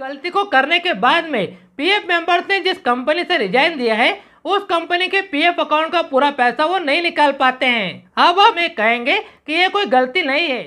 गलती को करने के बाद में पीएफ मेंबर्स ने जिस कंपनी से रिजाइन दिया है उस कंपनी के पीएफ अकाउंट का पूरा पैसा वो नहीं निकाल पाते हैं अब हम ये कहेंगे कि ये कोई गलती नहीं है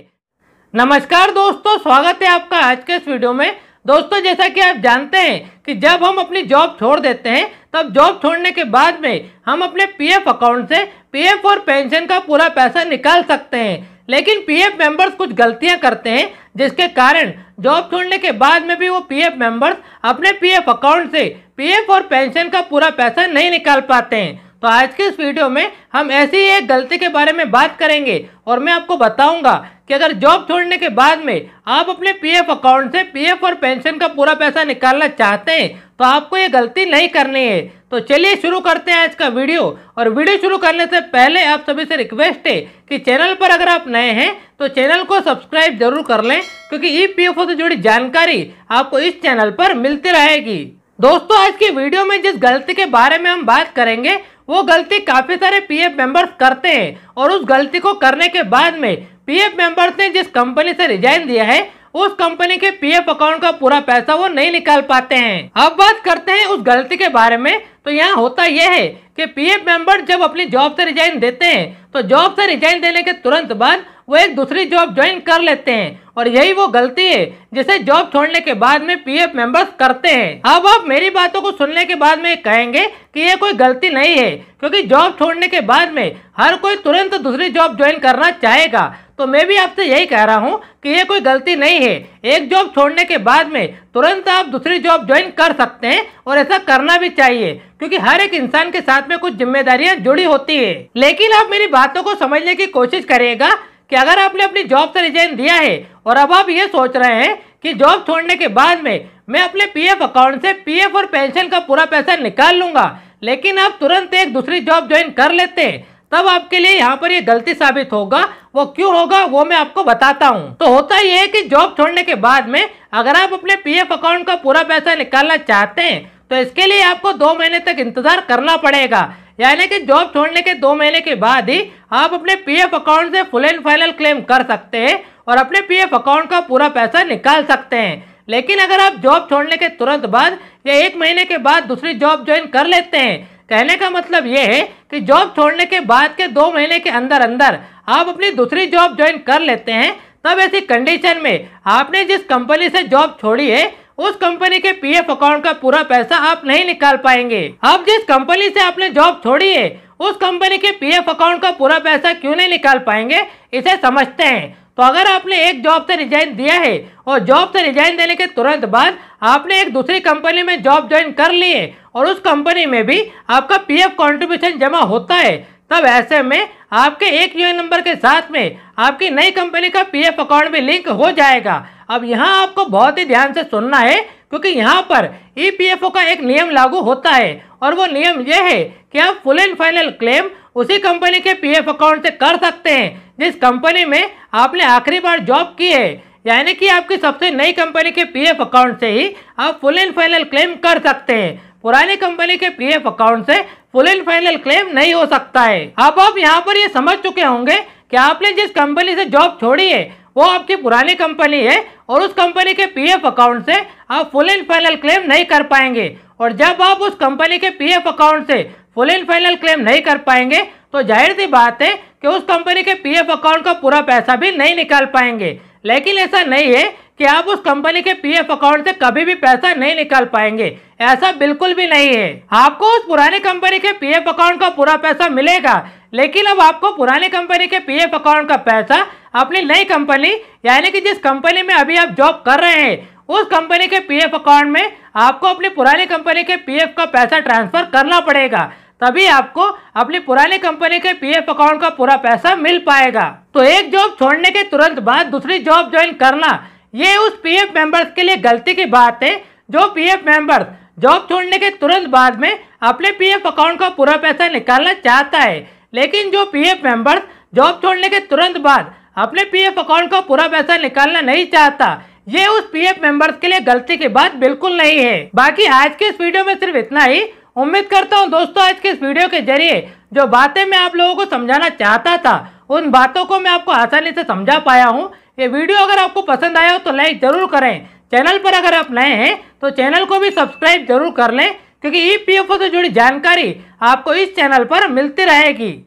नमस्कार दोस्तों स्वागत है आपका आज के इस वीडियो में दोस्तों जैसा कि आप जानते हैं कि जब हम अपनी जॉब छोड़ देते हैं तब जॉब छोड़ने के बाद में हम अपने पीएफ अकाउंट से पीएफ और पेंशन का पूरा पैसा निकाल सकते हैं लेकिन पीएफ मेंबर्स कुछ गलतियां करते हैं जिसके कारण जॉब छोड़ने के बाद में भी वो पीएफ मेंबर्स अपने पीएफ अकाउंट से पीएफ और पेंशन का पूरा पैसा नहीं निकाल पाते हैं तो आज के इस वीडियो में हम ऐसी ही एक गलती के बारे में बात करेंगे और मैं आपको बताऊंगा कि अगर जॉब छोड़ने के बाद में आप अपने पीएफ अकाउंट से पीएफ और पेंशन का पूरा पैसा निकालना चाहते हैं तो आपको ये गलती नहीं करनी है तो चलिए शुरू करते हैं आज का वीडियो और वीडियो शुरू करने से पहले आप सभी से रिक्वेस्ट है कि चैनल पर अगर आप नए हैं तो चैनल को सब्सक्राइब जरूर कर लें क्योंकि ई पी से जुड़ी जानकारी आपको इस चैनल पर मिलती रहेगी दोस्तों आज की वीडियो में जिस गलती के बारे में हम बात करेंगे वो गलती काफ़ी सारे पीएफ मेंबर्स करते हैं और उस गलती को करने के बाद में पीएफ मेंबर्स ने जिस कंपनी से रिजाइन दिया है उस कंपनी के पीएफ अकाउंट का पूरा पैसा वो नहीं निकाल पाते हैं अब बात करते हैं उस गलती के बारे में तो यहाँ होता यह है कि पीएफ मेंबर जब अपनी जॉब से रिजाइन देते हैं तो जॉब से रिजाइन देने के तुरंत बाद वो एक दूसरी जॉब ज्वाइन कर लेते हैं और यही वो गलती है जिसे जॉब छोड़ने के बाद में पीएफ मेंबर्स करते हैं अब आप मेरी बातों को सुनने के बाद में कहेंगे कि ये कोई गलती नहीं है क्योंकि जॉब छोड़ने के बाद में हर कोई तुरंत दूसरी जॉब ज्वाइन करना चाहेगा तो मैं भी आपसे यही कह रहा हूँ कि ये कोई गलती नहीं है एक जॉब छोड़ने के बाद में तुरंत आप दूसरी जॉब ज्वाइन कर सकते हैं और ऐसा करना भी चाहिए क्योंकि हर एक इंसान के साथ में कुछ जिम्मेदारियाँ जुड़ी होती है लेकिन आप मेरी बातों को समझने की कोशिश करेगा कि अगर आपने अपनी जॉब से रिजाइन दिया है और अब आप ये सोच रहे हैं कि जॉब छोड़ने के बाद में मैं अपने पीएफ अकाउंट से पीएफ और पेंशन का पूरा पैसा निकाल लूंगा लेकिन आप तुरंत एक दूसरी जॉब ज्वाइन कर लेते हैं तब आपके लिए यहाँ पर ये गलती साबित होगा वो क्यों होगा वो मैं आपको बताता हूँ तो होता यह है कि जॉब छोड़ने के बाद में अगर आप अपने पीएफ अकाउंट का पूरा पैसा निकालना चाहते हैं तो इसके लिए आपको दो महीने तक इंतजार करना पड़ेगा यानी कि जॉब छोड़ने के दो महीने के बाद ही आप अपने पीएफ अकाउंट से फुल एंड फाइनल क्लेम कर सकते हैं और अपने पीएफ अकाउंट का पूरा पैसा निकाल सकते हैं लेकिन अगर आप जॉब छोड़ने के तुरंत बाद या एक महीने के बाद दूसरी जॉब ज्वाइन कर लेते हैं कहने का मतलब ये है कि जॉब छोड़ने के बाद के दो महीने के अंदर अंदर आप अपनी दूसरी जॉब ज्वाइन कर लेते हैं तब ऐसी कंडीशन में आपने जिस कंपनी से जॉब छोड़ी है उस कंपनी के पीएफ अकाउंट का पूरा पैसा आप नहीं निकाल पाएंगे अब जिस कंपनी से आपने जॉब छोड़ी है उस कंपनी के पीएफ अकाउंट का पूरा पैसा क्यों नहीं निकाल पाएंगे इसे समझते हैं तो अगर आपने एक जॉब से रिजाइन दिया है और जॉब से रिजाइन देने के तुरंत बाद आपने एक दूसरी कंपनी में जॉब ज्वाइन कर ली है और उस कंपनी में भी आपका एफ कॉन्ट्रीब्यूशन जमा होता है तब ऐसे में आपके एक यूएन नंबर के साथ में आपकी नई कंपनी का पीएफ अकाउंट भी लिंक हो जाएगा अब यहाँ आपको बहुत ही ध्यान से सुनना है क्योंकि यहाँ पर ईपीएफओ e का एक नियम लागू होता है और वो नियम यह है कि आप फुल एंड फाइनल क्लेम उसी कंपनी के पीएफ अकाउंट से कर सकते हैं जिस कंपनी में आपने आखिरी बार जॉब की है यानी कि आपकी सबसे नई कंपनी के पीएफ अकाउंट से ही आप फुल एंड फाइनल क्लेम कर सकते हैं पुराने कंपनी के पीएफ अकाउंट से फुल एंड फाइनल क्लेम नहीं हो सकता है अब आप यहाँ पर ये समझ चुके होंगे कि आपने जिस कंपनी से जॉब छोड़ी है वो आपकी पुरानी कंपनी है और उस कंपनी के पीएफ अकाउंट से आप फुल एंड फाइनल क्लेम नहीं कर पाएंगे और जब आप उस कंपनी के पीएफ अकाउंट से फुल एंड फाइनल क्लेम नहीं कर पाएंगे तो जाहिर सी बात है कि उस कंपनी के पीएफ अकाउंट का पूरा पैसा भी नहीं निकाल पाएंगे लेकिन ऐसा नहीं है कि आप उस कंपनी के पीएफ अकाउंट से कभी भी पैसा नहीं निकाल पाएंगे ऐसा बिल्कुल भी नहीं है आपको उस पुरानी कंपनी के पीएफ अकाउंट का पूरा पैसा मिलेगा लेकिन अब आपको पुरानी कंपनी के पीएफ अकाउंट का पैसा अपनी नई कंपनी यानी कि जिस कंपनी में अभी आप जॉब कर रहे हैं उस कंपनी के पीएफ अकाउंट में आपको अपनी पुरानी कंपनी के पीएफ का पैसा ट्रांसफ़र करना पड़ेगा तभी आपको अपनी पुरानी कंपनी के पीएफ अकाउंट का पूरा पैसा मिल पाएगा तो एक जॉब छोड़ने के तुरंत बाद दूसरी जॉब ज्वाइन करना ये उस पीएफ मेंबर्स के लिए गलती की बात है जो पीएफ मेंबर्स जॉब छोड़ने के तुरंत बाद में अपने पीएफ अकाउंट का पूरा पैसा निकालना चाहता है लेकिन जो पीएफ मेंबर्स जॉब छोड़ने के तुरंत बाद अपने पीएफ अकाउंट का पूरा पैसा निकालना नहीं चाहता ये उस पीएफ मेंबर्स के लिए गलती की बात बिल्कुल नहीं है बाकी आज के इस वीडियो में सिर्फ इतना ही उम्मीद करता हूँ दोस्तों आज के इस वीडियो के जरिए जो बातें मैं आप लोगों को समझाना चाहता था उन बातों को मैं आपको आसानी से समझा पाया हूँ ये वीडियो अगर आपको पसंद आया हो तो लाइक ज़रूर करें चैनल पर अगर आप नए हैं तो चैनल को भी सब्सक्राइब जरूर कर लें क्योंकि ई से जुड़ी जानकारी आपको इस चैनल पर मिलती रहेगी